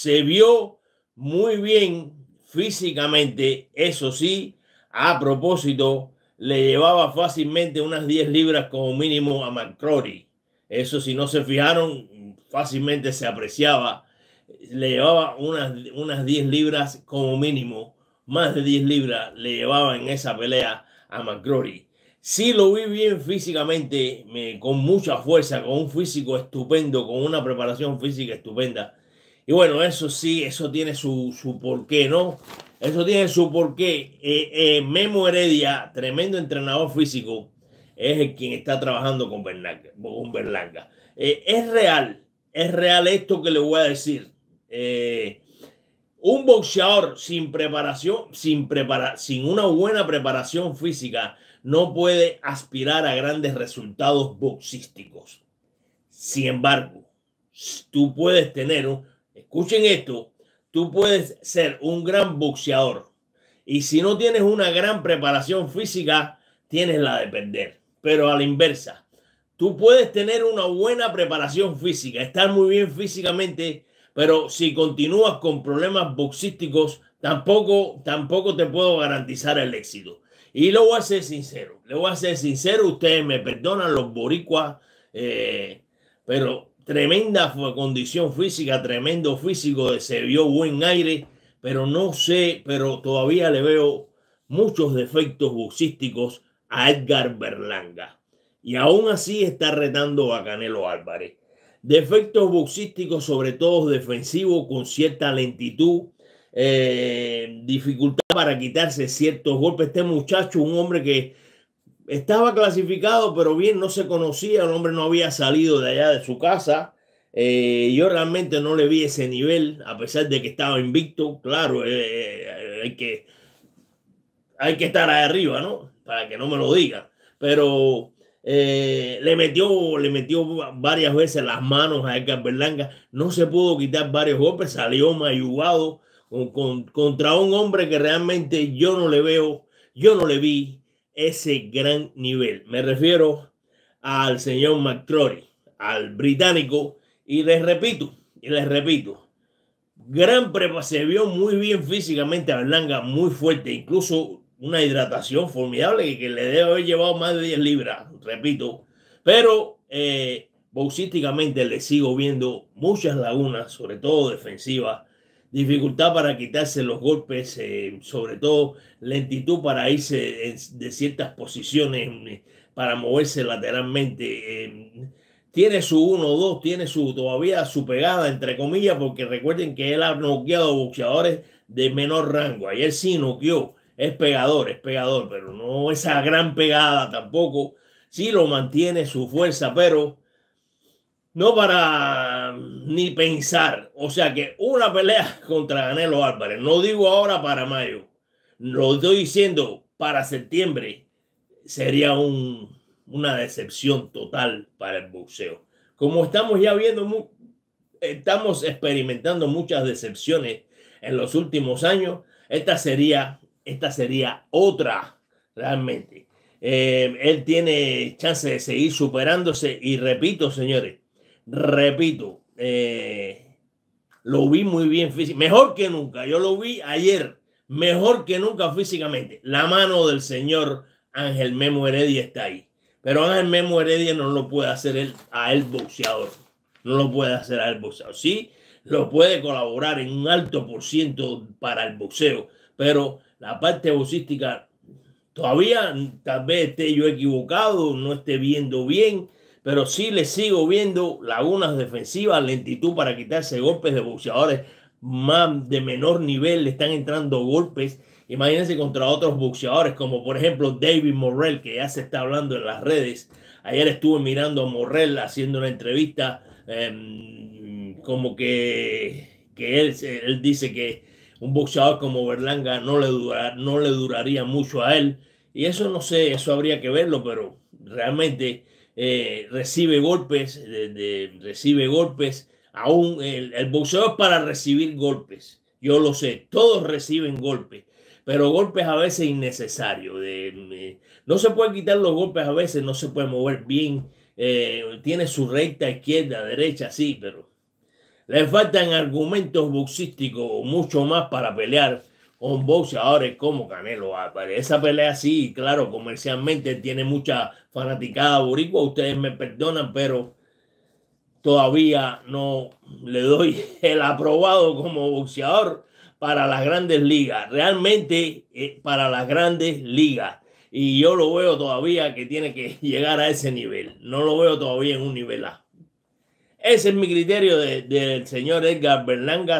se vio muy bien físicamente, eso sí, a propósito, le llevaba fácilmente unas 10 libras como mínimo a McCrory. Eso si no se fijaron, fácilmente se apreciaba. Le llevaba unas, unas 10 libras como mínimo, más de 10 libras le llevaba en esa pelea a McCrory. Sí lo vi bien físicamente, con mucha fuerza, con un físico estupendo, con una preparación física estupenda y bueno, eso sí, eso tiene su, su porqué, ¿no? Eso tiene su porqué. Eh, eh, Memo Heredia, tremendo entrenador físico, es el quien está trabajando con Berlanga. Con eh, es real, es real esto que le voy a decir. un boxeador sin preparación, sin, sin una buena preparación física, no puede aspirar a grandes resultados boxísticos. Sin embargo, tú puedes tener un, Escuchen esto, tú puedes ser un gran boxeador y si no tienes una gran preparación física, tienes la de perder. Pero a la inversa, tú puedes tener una buena preparación física, estar muy bien físicamente, pero si continúas con problemas boxísticos, tampoco, tampoco te puedo garantizar el éxito. Y lo voy a ser sincero, le voy a ser sincero, ustedes me perdonan los boricuas, eh, pero tremenda condición física, tremendo físico, se vio buen aire, pero no sé, pero todavía le veo muchos defectos boxísticos a Edgar Berlanga. Y aún así está retando a Canelo Álvarez. Defectos boxísticos, sobre todo defensivos, con cierta lentitud, eh, dificultad para quitarse ciertos golpes. Este muchacho, un hombre que estaba clasificado, pero bien, no se conocía, el hombre no había salido de allá de su casa. Eh, yo realmente no le vi ese nivel, a pesar de que estaba invicto, claro, eh, eh, hay, que, hay que estar ahí arriba, ¿no? Para que no me lo diga. Pero le, metió, le metió varias veces las manos a Edgar Berlanga, no se pudo quitar varios golpes, salió mayugado contra un hombre que realmente yo no le veo, yo no le vi ese gran nivel. Me refiero al señor McCrory, al británico, y les repito, y les repito, gran prepa, se vio muy bien físicamente a muy fuerte, incluso una hidratación formidable que, le debe haber llevado más de 10 libras, repito, pero eh, boxísticamente le sigo viendo muchas lagunas, sobre todo defensivas, dificultad para quitarse los golpes, eh, sobre todo lentitud para irse de ciertas posiciones, mm, para moverse lateralmente. Em, tiene su 1-2, tiene su todavía su pegada, entre comillas, porque recuerden que él ha noqueado boxeadores de menor rango. Ayer sí noqueó, es pegador, es pegador, pero no esa gran pegada tampoco. Sí lo mantiene su fuerza, pero no para ni pensar. O sea que una pelea contra Canelo Álvarez, no digo ahora para mayo, lo estoy diciendo para septiembre, sería un, una decepción total para el boxeo. Como estamos ya viendo, estamos experimentando muchas decepciones en los últimos años, esta sería, esta sería otra realmente. Eh, él tiene chance de seguir superándose y repito, señores, repito, eh, lo vi muy bien físicamente, mejor que nunca. Yo lo vi ayer, mejor que nunca físicamente. La mano del señor Ángel Memo Heredia está ahí. Pero Ángel Memo Heredia no lo puede hacer él, a él boxeador. No lo puede hacer a boxeador. Sí, lo puede colaborar en un alto por ciento para el boxeo, pero la parte boxística todavía tal vez esté yo equivocado, no esté viendo bien, pero sí le sigo viendo lagunas defensivas, lentitud para quitarse golpes de boxeadores más de menor nivel, le están entrando golpes. Imagínense contra otros boxeadores, como por ejemplo David Morrell, que ya se está hablando en las redes. Ayer estuve mirando a Morrell haciendo una entrevista, em, como que, que él, él dice que un boxeador como Berlanga no le, no le duraría mucho a él. Y eso no sé, eso habría que verlo, pero realmente eh, recibe golpes, de, recibe golpes, aún el, boxeo es para recibir golpes, yo lo sé, todos reciben golpes, pero golpes a veces innecesarios, eh, no se puede quitar los golpes a veces, no se puede mover bien, eh, tiene su recta izquierda, derecha, sí, pero le faltan argumentos boxísticos mucho más para pelear un boxeadores como Canelo Álvarez. Esa pelea sí, claro, comercialmente tiene mucha fanaticada boricua, ustedes me perdonan, pero todavía no le doy el aprobado como boxeador para las grandes ligas, realmente eh, para las grandes ligas. Y yo lo veo todavía que tiene que llegar a ese nivel, no lo veo todavía en un nivel A. Ese es mi criterio del señor Edgar Berlanga.